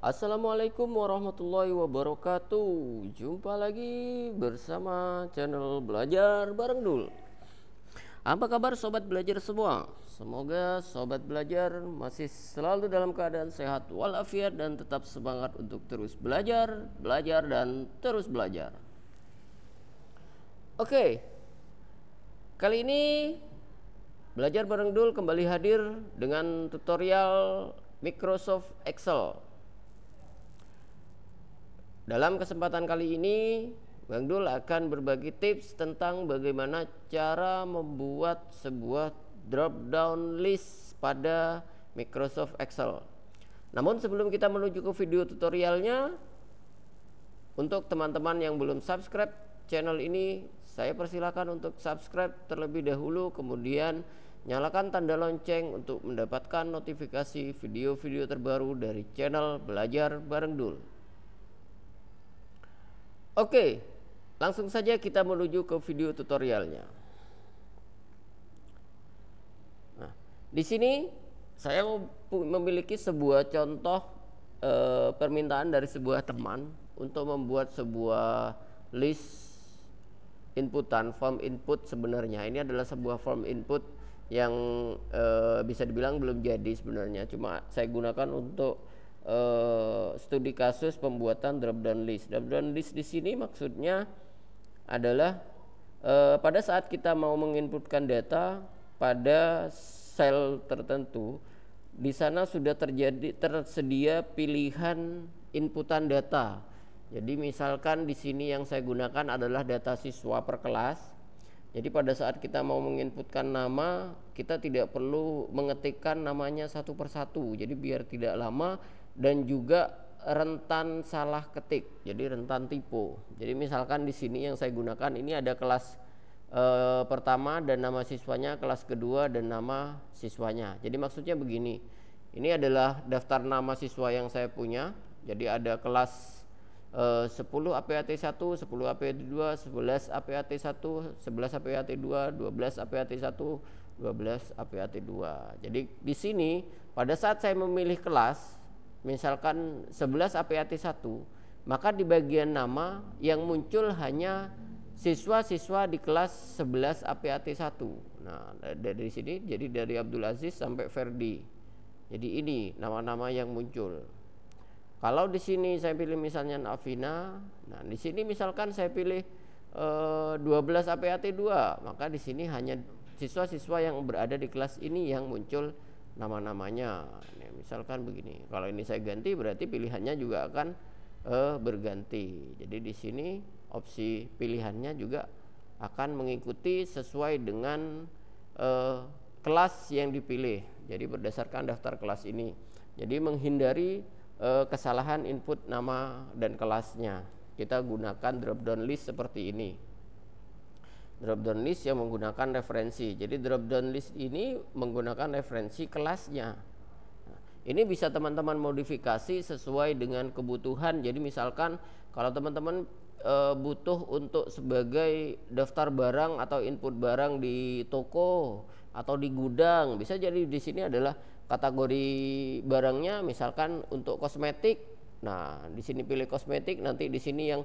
Assalamualaikum warahmatullahi wabarakatuh Jumpa lagi bersama channel Belajar Bareng Dul Apa kabar Sobat Belajar semua? Semoga Sobat Belajar masih selalu dalam keadaan sehat walafiat Dan tetap semangat untuk terus belajar, belajar, dan terus belajar Oke Kali ini Belajar Bareng Dul kembali hadir dengan tutorial Microsoft Excel dalam kesempatan kali ini, Bang Dul akan berbagi tips tentang bagaimana cara membuat sebuah drop down list pada Microsoft Excel. Namun sebelum kita menuju ke video tutorialnya, untuk teman-teman yang belum subscribe channel ini, saya persilakan untuk subscribe terlebih dahulu kemudian nyalakan tanda lonceng untuk mendapatkan notifikasi video-video terbaru dari channel Belajar Bareng Dul. Oke, langsung saja kita menuju ke video tutorialnya. Nah, di sini saya memiliki sebuah contoh e, permintaan dari sebuah teman untuk membuat sebuah list inputan form input sebenarnya. Ini adalah sebuah form input yang e, bisa dibilang belum jadi sebenarnya, cuma saya gunakan untuk Eh, studi kasus pembuatan drop down list. Drop down list di sini maksudnya adalah uh, pada saat kita mau menginputkan data pada sel tertentu, di sana sudah terjadi tersedia pilihan inputan data. Jadi misalkan di sini yang saya gunakan adalah data siswa per kelas. Jadi pada saat kita mau menginputkan nama, kita tidak perlu mengetikkan namanya satu persatu. Jadi biar tidak lama dan juga rentan salah ketik, jadi rentan tipu. Jadi misalkan di sini yang saya gunakan ini ada kelas e, pertama dan nama siswanya, kelas kedua dan nama siswanya. Jadi maksudnya begini, ini adalah daftar nama siswa yang saya punya. Jadi ada kelas e, 10 APAT 1, 10 APAT 2, 11 APAT 1, 11 APAT 2, 12 APAT 1, 12 APAT 2. Jadi di sini pada saat saya memilih kelas misalkan 11 APAT 1 maka di bagian nama yang muncul hanya siswa-siswa di kelas 11 APAT 1 nah dari sini jadi dari Abdul Aziz sampai Ferdi jadi ini nama-nama yang muncul kalau di sini saya pilih misalnya Afina nah di sini misalkan saya pilih eh, 12 APAT 2 maka di sini hanya siswa-siswa yang berada di kelas ini yang muncul nama-namanya misalkan begini kalau ini saya ganti berarti pilihannya juga akan uh, berganti jadi di sini opsi pilihannya juga akan mengikuti sesuai dengan uh, kelas yang dipilih jadi berdasarkan daftar kelas ini jadi menghindari uh, kesalahan input nama dan kelasnya kita gunakan drop down list seperti ini drop down list yang menggunakan referensi. Jadi drop down list ini menggunakan referensi kelasnya. ini bisa teman-teman modifikasi sesuai dengan kebutuhan. Jadi misalkan kalau teman-teman e, butuh untuk sebagai daftar barang atau input barang di toko atau di gudang, bisa jadi di sini adalah kategori barangnya misalkan untuk kosmetik. Nah, di sini pilih kosmetik, nanti di sini yang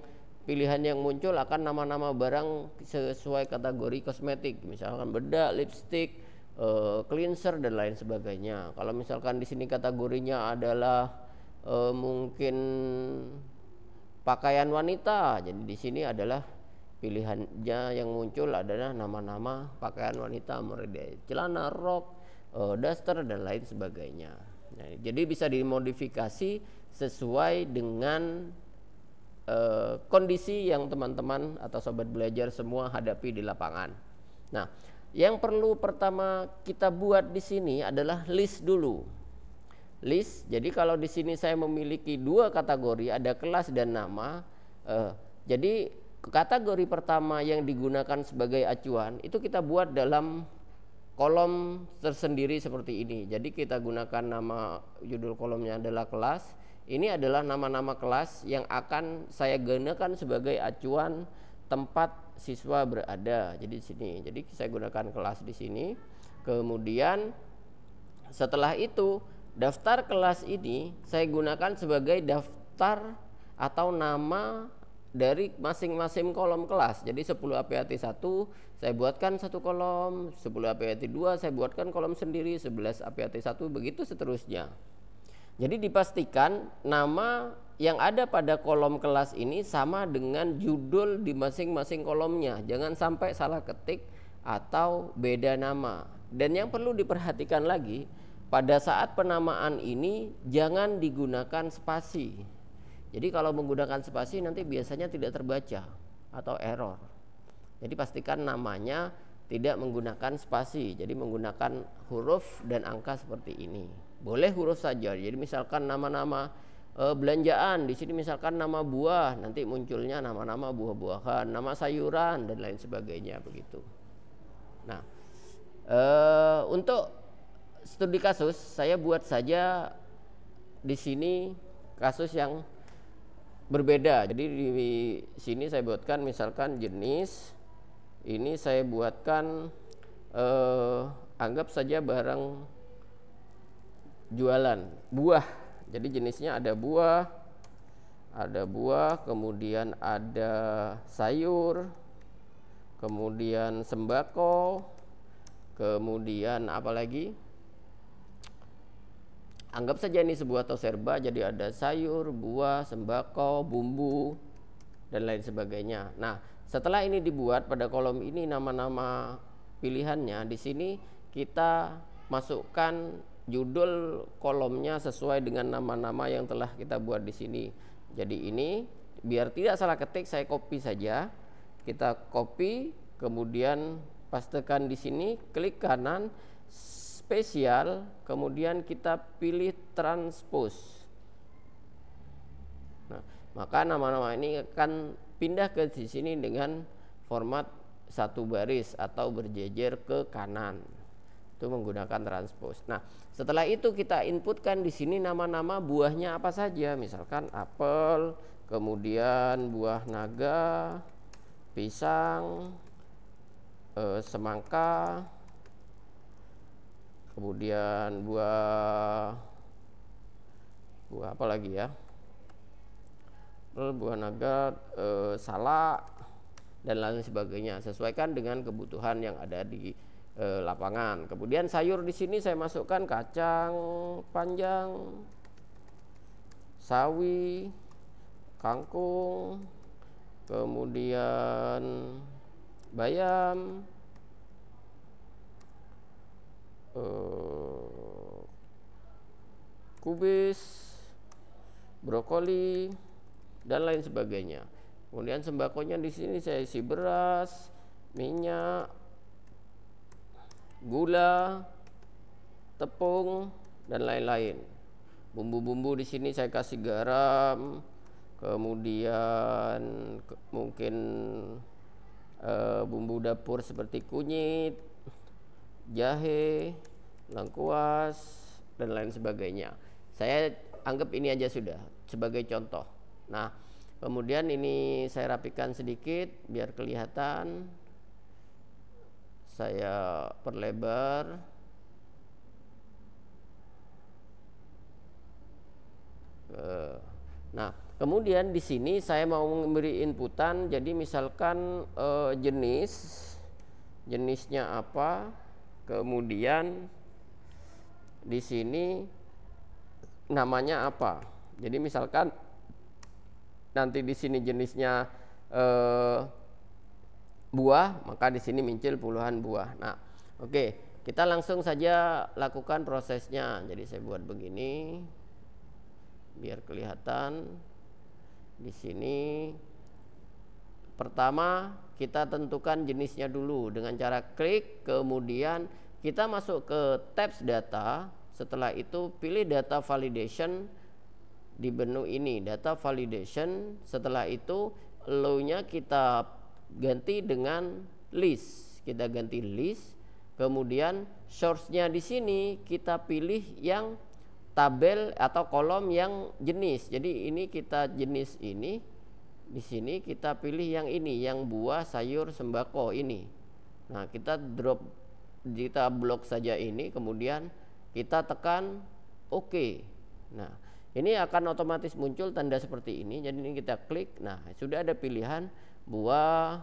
pilihan yang muncul akan nama-nama barang sesuai kategori kosmetik misalkan bedak lipstick uh, eh, cleanser dan lain sebagainya kalau misalkan di sini kategorinya adalah uh, mungkin pakaian wanita jadi di sini adalah pilihannya yang muncul adalah nama-nama pakaian wanita mulai dari celana rok uh, eh, daster dan lain sebagainya nah, jadi bisa dimodifikasi sesuai dengan Eh, kondisi yang teman-teman atau sobat belajar semua hadapi di lapangan. Nah, yang perlu pertama kita buat di sini adalah list dulu. List. Jadi kalau di sini saya memiliki dua kategori, ada kelas dan nama. Eh, jadi kategori pertama yang digunakan sebagai acuan itu kita buat dalam kolom tersendiri seperti ini. Jadi kita gunakan nama judul kolomnya adalah kelas. Ini adalah nama-nama kelas yang akan saya gunakan sebagai acuan tempat siswa berada. Jadi di sini. Jadi saya gunakan kelas di sini. Kemudian setelah itu daftar kelas ini saya gunakan sebagai daftar atau nama dari masing-masing kolom kelas. Jadi 10 APAT 1 saya buatkan satu kolom, 10 APAT 2 saya buatkan kolom sendiri, 11 APAT 1 begitu seterusnya. Jadi dipastikan nama yang ada pada kolom kelas ini sama dengan judul di masing-masing kolomnya. Jangan sampai salah ketik atau beda nama. Dan yang perlu diperhatikan lagi, pada saat penamaan ini jangan digunakan spasi. Jadi kalau menggunakan spasi nanti biasanya tidak terbaca atau error. Jadi pastikan namanya tidak menggunakan spasi, jadi menggunakan huruf dan angka seperti ini. Boleh huruf saja. Jadi misalkan nama-nama e, belanjaan di sini misalkan nama buah, nanti munculnya nama-nama buah-buahan, nama sayuran dan lain sebagainya begitu. Nah, e, untuk studi kasus saya buat saja di sini kasus yang berbeda. Jadi di sini saya buatkan misalkan jenis ini saya buatkan eh, anggap saja barang jualan buah jadi jenisnya ada buah ada buah kemudian ada sayur kemudian sembako kemudian apa lagi? anggap saja ini sebuah toserba jadi ada sayur buah sembako bumbu dan lain sebagainya nah setelah ini dibuat pada kolom ini nama-nama pilihannya di sini kita masukkan judul kolomnya sesuai dengan nama-nama yang telah kita buat di sini. Jadi ini biar tidak salah ketik saya copy saja. Kita copy kemudian pastekan di sini, klik kanan spesial, kemudian kita pilih transpose. Nah, maka nama-nama ini akan pindah ke di sini dengan format satu baris atau berjejer ke kanan itu menggunakan transpose. Nah, setelah itu kita inputkan di sini nama-nama buahnya apa saja, misalkan apel, kemudian buah naga, pisang, e, semangka, kemudian buah buah apa lagi ya? buah naga, e, salak dan lain sebagainya. Sesuaikan dengan kebutuhan yang ada di eh, lapangan. Kemudian sayur di sini saya masukkan kacang panjang, sawi, kangkung, kemudian bayam, eh, kubis, brokoli, dan lain sebagainya. Kemudian sembakonya di sini saya isi beras, minyak, gula, tepung dan lain-lain. Bumbu-bumbu di sini saya kasih garam, kemudian mungkin e, bumbu dapur seperti kunyit, jahe, lengkuas dan lain sebagainya. Saya anggap ini aja sudah sebagai contoh. Nah, kemudian ini saya rapikan sedikit biar kelihatan saya perlebar eh, nah kemudian di sini saya mau memberi inputan jadi misalkan eh, jenis jenisnya apa kemudian di sini namanya apa jadi misalkan nanti di sini jenisnya eh, buah, maka di sini mincil puluhan buah. Nah, oke, okay. kita langsung saja lakukan prosesnya. Jadi saya buat begini biar kelihatan di sini. Pertama, kita tentukan jenisnya dulu dengan cara klik, kemudian kita masuk ke tabs data. Setelah itu pilih data validation di menu ini, data validation. Setelah itu low-nya kita ganti dengan list. Kita ganti list. Kemudian source-nya di sini kita pilih yang tabel atau kolom yang jenis. Jadi ini kita jenis ini. Di sini kita pilih yang ini, yang buah, sayur, sembako ini. Nah, kita drop kita blok saja ini kemudian kita tekan OK. Nah, ini akan otomatis muncul tanda seperti ini. Jadi ini kita klik. Nah, sudah ada pilihan buah,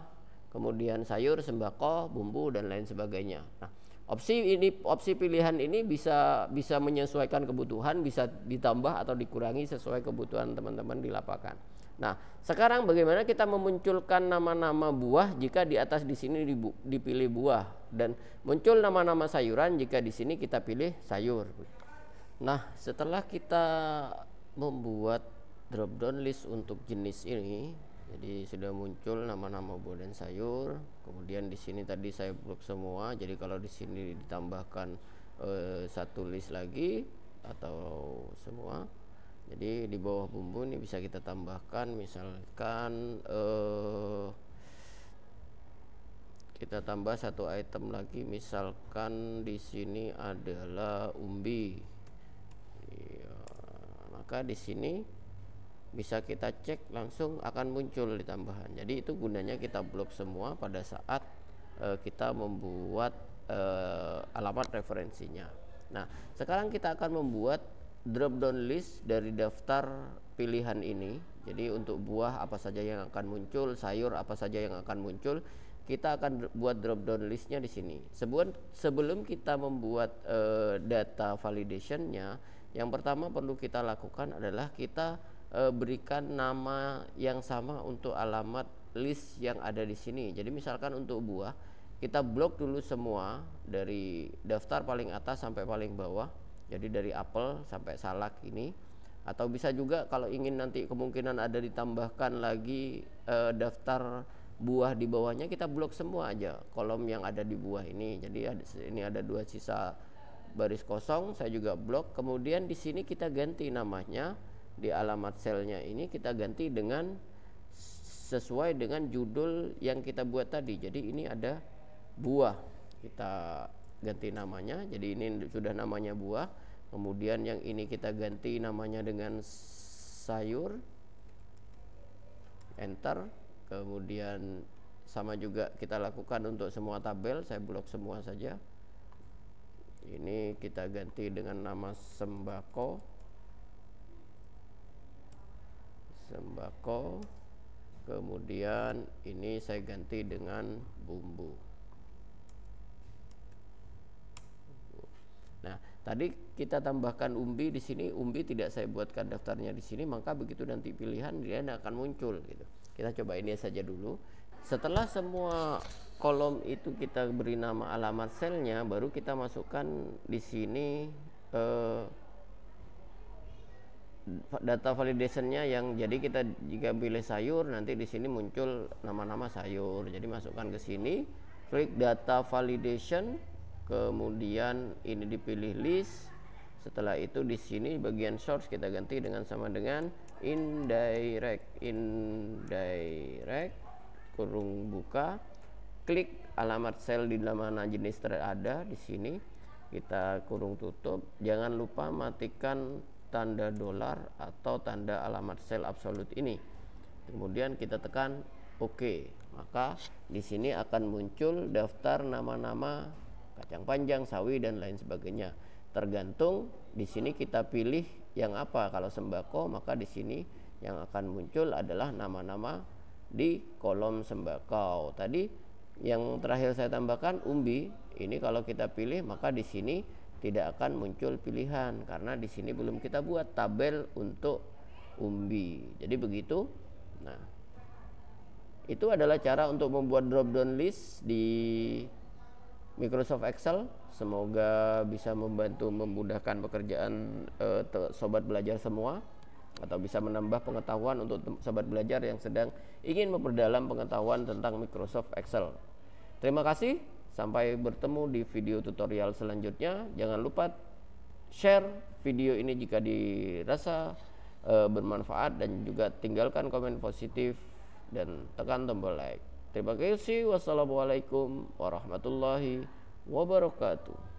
kemudian sayur, sembako, bumbu dan lain sebagainya. Nah, opsi ini opsi pilihan ini bisa bisa menyesuaikan kebutuhan, bisa ditambah atau dikurangi sesuai kebutuhan teman-teman di lapangan. Nah, sekarang bagaimana kita memunculkan nama-nama buah jika di atas di sini dipilih buah dan muncul nama-nama sayuran jika di sini kita pilih sayur. Nah, setelah kita membuat drop down list untuk jenis ini, jadi sudah muncul nama-nama buah dan sayur kemudian di sini tadi saya blok semua jadi kalau di sini ditambahkan eh, satu list lagi atau semua jadi di bawah bumbu ini bisa kita tambahkan misalkan eh, kita tambah satu item lagi misalkan di sini adalah umbi iya, maka di sini bisa kita cek langsung akan muncul di tambahan jadi itu gunanya kita blok semua pada saat e, kita membuat e, alamat referensinya nah sekarang kita akan membuat drop down list dari daftar pilihan ini jadi untuk buah apa saja yang akan muncul sayur apa saja yang akan muncul kita akan buat drop down listnya di sini sebelum sebelum kita membuat e, data validationnya yang pertama perlu kita lakukan adalah kita Eh, berikan nama yang sama untuk alamat list yang ada di sini. Jadi misalkan untuk buah, kita blok dulu semua dari daftar paling atas sampai paling bawah. Jadi dari apel sampai salak ini atau bisa juga kalau ingin nanti kemungkinan ada ditambahkan lagi e, daftar buah di bawahnya kita blok semua aja kolom yang ada di buah ini. Jadi ini ada dua sisa baris kosong saya juga blok. Kemudian di sini kita ganti namanya di alamat selnya ini kita ganti dengan sesuai dengan judul yang kita buat tadi. Jadi ini ada buah. Kita ganti namanya. Jadi ini sudah namanya buah. Kemudian yang ini kita ganti namanya dengan sayur. Enter. Kemudian sama juga kita lakukan untuk semua tabel. Saya blok semua saja. Ini kita ganti dengan nama sembako sembako kemudian ini saya ganti dengan bumbu nah tadi kita tambahkan umbi di sini umbi tidak saya buatkan daftarnya di sini maka begitu nanti pilihan dia tidak akan muncul gitu kita coba ini saja dulu setelah semua kolom itu kita beri nama alamat selnya baru kita masukkan di sini eh, data validationnya yang jadi kita jika pilih sayur nanti di sini muncul nama-nama sayur jadi masukkan ke sini klik data validation kemudian ini dipilih list setelah itu di sini bagian source kita ganti dengan sama dengan indirect indirect kurung buka klik alamat sel di mana jenis terada di sini kita kurung tutup jangan lupa matikan tanda dolar atau tanda alamat sel absolut ini kemudian kita tekan OK maka di sini akan muncul daftar nama-nama kacang panjang sawi dan lain sebagainya tergantung di sini kita pilih yang apa kalau sembako maka di sini yang akan muncul adalah nama-nama di kolom sembako. Tadi yang terakhir saya tambahkan umbi, ini kalau kita pilih maka di sini tidak akan muncul pilihan karena di sini belum kita buat tabel untuk umbi. Jadi begitu. Nah, itu adalah cara untuk membuat drop down list di Microsoft Excel. Semoga bisa membantu memudahkan pekerjaan eh, sobat belajar semua atau bisa menambah pengetahuan untuk sobat belajar yang sedang ingin memperdalam pengetahuan tentang Microsoft Excel. Terima kasih. Sampai bertemu di video tutorial selanjutnya. Jangan lupa share video ini jika dirasa e, bermanfaat dan juga tinggalkan komen positif dan tekan tombol like. Terima kasih. Wassalamualaikum warahmatullahi wabarakatuh.